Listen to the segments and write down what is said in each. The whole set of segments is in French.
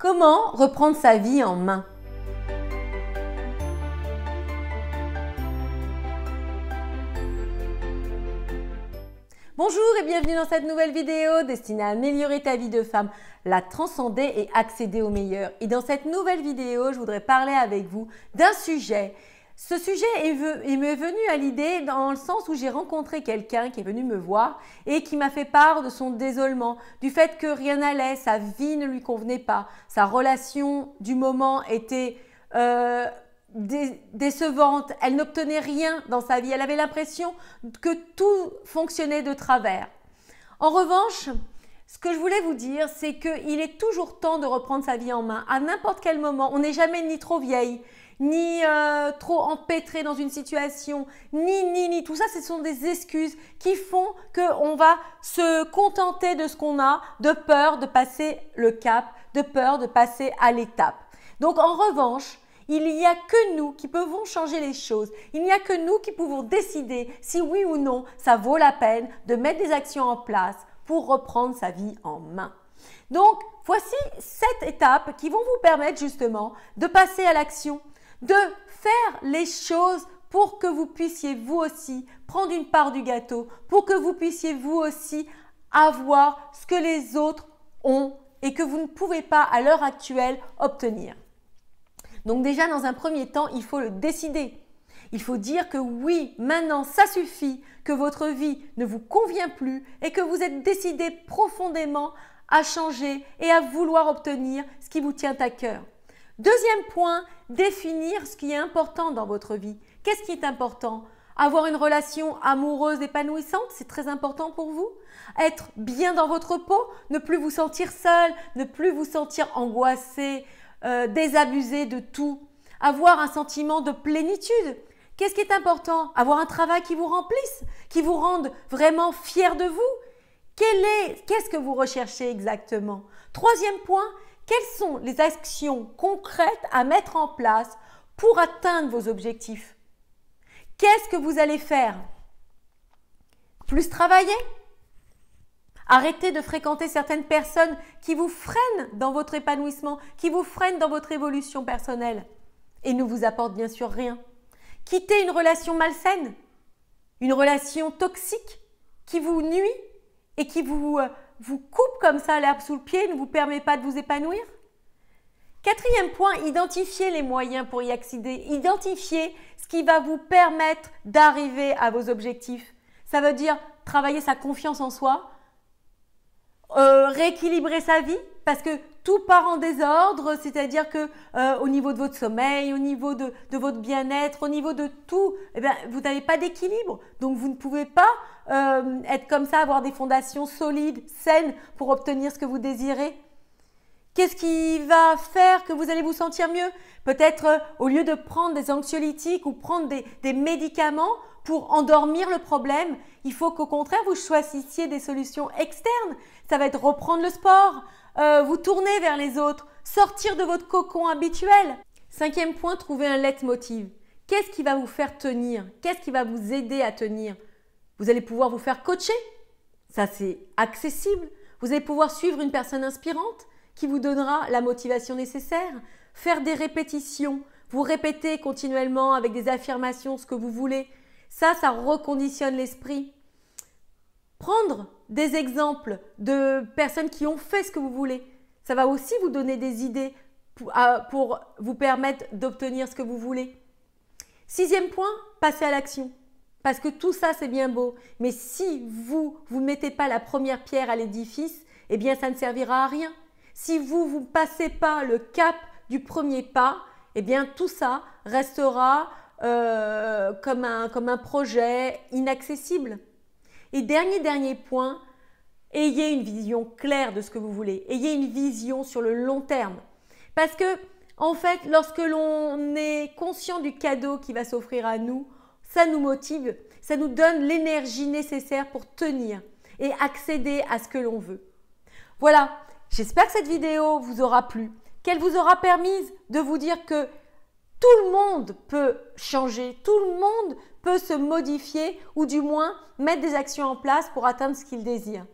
Comment reprendre sa vie en main Bonjour et bienvenue dans cette nouvelle vidéo destinée à améliorer ta vie de femme, la transcender et accéder au meilleur. Et dans cette nouvelle vidéo, je voudrais parler avec vous d'un sujet ce sujet est m'est venu à l'idée dans le sens où j'ai rencontré quelqu'un qui est venu me voir et qui m'a fait part de son désolement, du fait que rien n'allait, sa vie ne lui convenait pas, sa relation du moment était euh, décevante, elle n'obtenait rien dans sa vie, elle avait l'impression que tout fonctionnait de travers. En revanche, ce que je voulais vous dire, c'est qu'il est toujours temps de reprendre sa vie en main. À n'importe quel moment, on n'est jamais ni trop vieille, ni euh, trop empêtré dans une situation, ni, ni, ni. Tout ça, ce sont des excuses qui font qu'on va se contenter de ce qu'on a, de peur de passer le cap, de peur de passer à l'étape. Donc en revanche, il n'y a que nous qui pouvons changer les choses. Il n'y a que nous qui pouvons décider si oui ou non ça vaut la peine de mettre des actions en place pour reprendre sa vie en main. Donc, voici sept étapes qui vont vous permettre justement de passer à l'action, de faire les choses pour que vous puissiez vous aussi prendre une part du gâteau, pour que vous puissiez vous aussi avoir ce que les autres ont et que vous ne pouvez pas à l'heure actuelle obtenir. Donc déjà, dans un premier temps, il faut le décider. Il faut dire que oui, maintenant, ça suffit, que votre vie ne vous convient plus et que vous êtes décidé profondément à changer et à vouloir obtenir ce qui vous tient à cœur. Deuxième point, définir ce qui est important dans votre vie. Qu'est-ce qui est important Avoir une relation amoureuse épanouissante, c'est très important pour vous. Être bien dans votre peau, ne plus vous sentir seul, ne plus vous sentir angoissé, euh, désabusé de tout. Avoir un sentiment de plénitude. Qu'est-ce qui est important Avoir un travail qui vous remplisse, qui vous rende vraiment fier de vous. Qu'est-ce que vous recherchez exactement Troisième point, quelles sont les actions concrètes à mettre en place pour atteindre vos objectifs Qu'est-ce que vous allez faire Plus travailler Arrêter de fréquenter certaines personnes qui vous freinent dans votre épanouissement, qui vous freinent dans votre évolution personnelle et ne vous apportent bien sûr rien. Quitter une relation malsaine, une relation toxique qui vous nuit et qui vous euh, vous coupe comme ça l'herbe sous le pied ne vous permet pas de vous épanouir Quatrième point, identifiez les moyens pour y accéder. Identifiez ce qui va vous permettre d'arriver à vos objectifs. Ça veut dire travailler sa confiance en soi, euh, rééquilibrer sa vie, parce que tout part en désordre, c'est-à-dire que euh, au niveau de votre sommeil, au niveau de, votre bien-être, au niveau de tout, eh vous n'avez pas d'équilibre. Donc vous ne pouvez pas euh, être comme ça, avoir des fondations solides, saines pour obtenir ce que vous désirez. Qu'est-ce qui va faire que vous allez vous sentir mieux Peut-être euh, au lieu de prendre des anxiolytiques ou prendre des, médicaments pour endormir le problème, il faut qu'au contraire vous choisissiez des solutions externes. Ça va être reprendre le sport, euh, vous tourner vers les autres, sortir de votre cocon habituel. Cinquième point, trouver un leitmotiv. Qu'est-ce qui va vous faire tenir Qu'est-ce qui va vous aider à tenir Vous allez pouvoir vous faire coacher. Ça, c'est accessible. Vous allez pouvoir suivre une personne inspirante qui vous donnera la motivation nécessaire. Faire des répétitions, vous répétez continuellement avec des affirmations ce que vous voulez. Ça, ça reconditionne l'esprit. Prendre des exemples de personnes qui ont fait ce que vous voulez, ça va aussi vous donner des idées pour, vous permettre d'obtenir ce que vous voulez. Sixième point, passer à l'action. Parce que tout ça, c'est bien beau. Mais si vous, vous ne mettez pas la première pierre à l'édifice, eh bien, ça ne servira à rien si vous ne passez pas le cap du premier pas, eh bien tout ça restera euh, comme, un, comme un projet inaccessible. Et dernier, dernier point, ayez une vision claire de ce que vous voulez. Ayez une vision sur le long terme. Parce que, en fait, lorsque l'on est conscient du cadeau qui va s'offrir à nous, ça nous motive, ça nous donne l'énergie nécessaire pour tenir et accéder à ce que l'on veut. Voilà, J'espère que cette vidéo vous aura plu, qu'elle vous aura permise de vous dire que tout le monde peut changer, tout le monde peut se modifier ou du moins mettre des actions en place pour atteindre ce qu'il désire.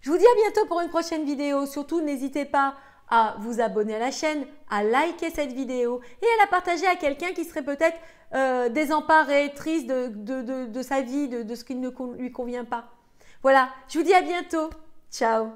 Je vous dis à bientôt pour une prochaine vidéo. Surtout, n'hésitez pas à vous abonner à la chaîne, à liker cette vidéo et à la partager à quelqu'un qui serait peut-être euh, désemparé, triste de, sa vie, de, ce qui ne lui convient pas. Voilà, je vous dis à bientôt. Ciao